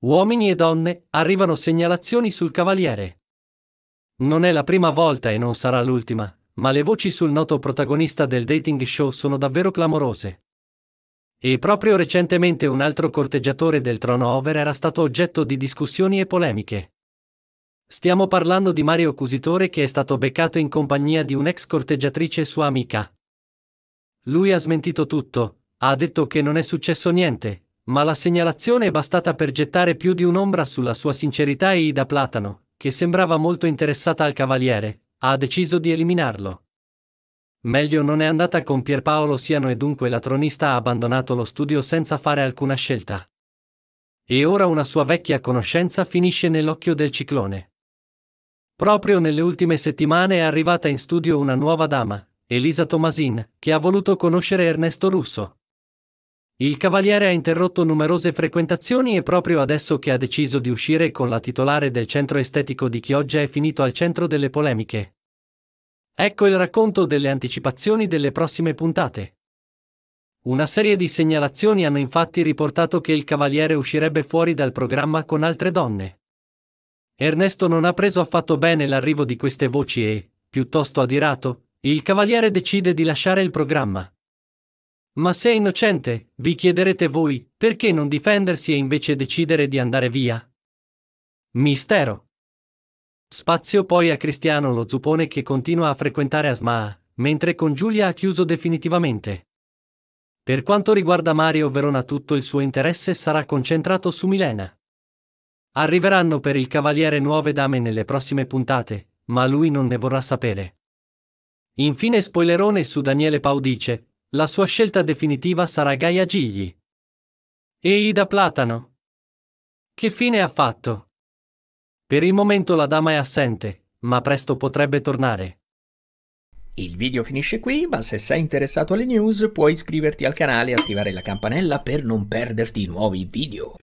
Uomini e donne arrivano segnalazioni sul cavaliere. Non è la prima volta e non sarà l'ultima, ma le voci sul noto protagonista del dating show sono davvero clamorose. E proprio recentemente un altro corteggiatore del trono over era stato oggetto di discussioni e polemiche. Stiamo parlando di Mario Cusitore che è stato beccato in compagnia di un'ex corteggiatrice sua amica. Lui ha smentito tutto, ha detto che non è successo niente, ma la segnalazione è bastata per gettare più di un'ombra sulla sua sincerità e Ida Platano, che sembrava molto interessata al cavaliere, ha deciso di eliminarlo. Meglio non è andata con Pierpaolo Siano e dunque la tronista ha abbandonato lo studio senza fare alcuna scelta. E ora una sua vecchia conoscenza finisce nell'occhio del ciclone. Proprio nelle ultime settimane è arrivata in studio una nuova dama, Elisa Tomasin, che ha voluto conoscere Ernesto Russo, il Cavaliere ha interrotto numerose frequentazioni e proprio adesso che ha deciso di uscire con la titolare del centro estetico di Chioggia è finito al centro delle polemiche. Ecco il racconto delle anticipazioni delle prossime puntate. Una serie di segnalazioni hanno infatti riportato che il Cavaliere uscirebbe fuori dal programma con altre donne. Ernesto non ha preso affatto bene l'arrivo di queste voci e, piuttosto adirato, il Cavaliere decide di lasciare il programma. Ma se è innocente, vi chiederete voi, perché non difendersi e invece decidere di andare via? Mistero. Spazio poi a Cristiano lo zuppone che continua a frequentare Asmaa, mentre con Giulia ha chiuso definitivamente. Per quanto riguarda Mario Verona tutto il suo interesse sarà concentrato su Milena. Arriveranno per il Cavaliere nuove dame nelle prossime puntate, ma lui non ne vorrà sapere. Infine spoilerone su Daniele Pau dice, la sua scelta definitiva sarà Gaia Gigli. E Ida Platano? Che fine ha fatto? Per il momento la dama è assente, ma presto potrebbe tornare. Il video finisce qui, ma se sei interessato alle news puoi iscriverti al canale e attivare la campanella per non perderti nuovi video.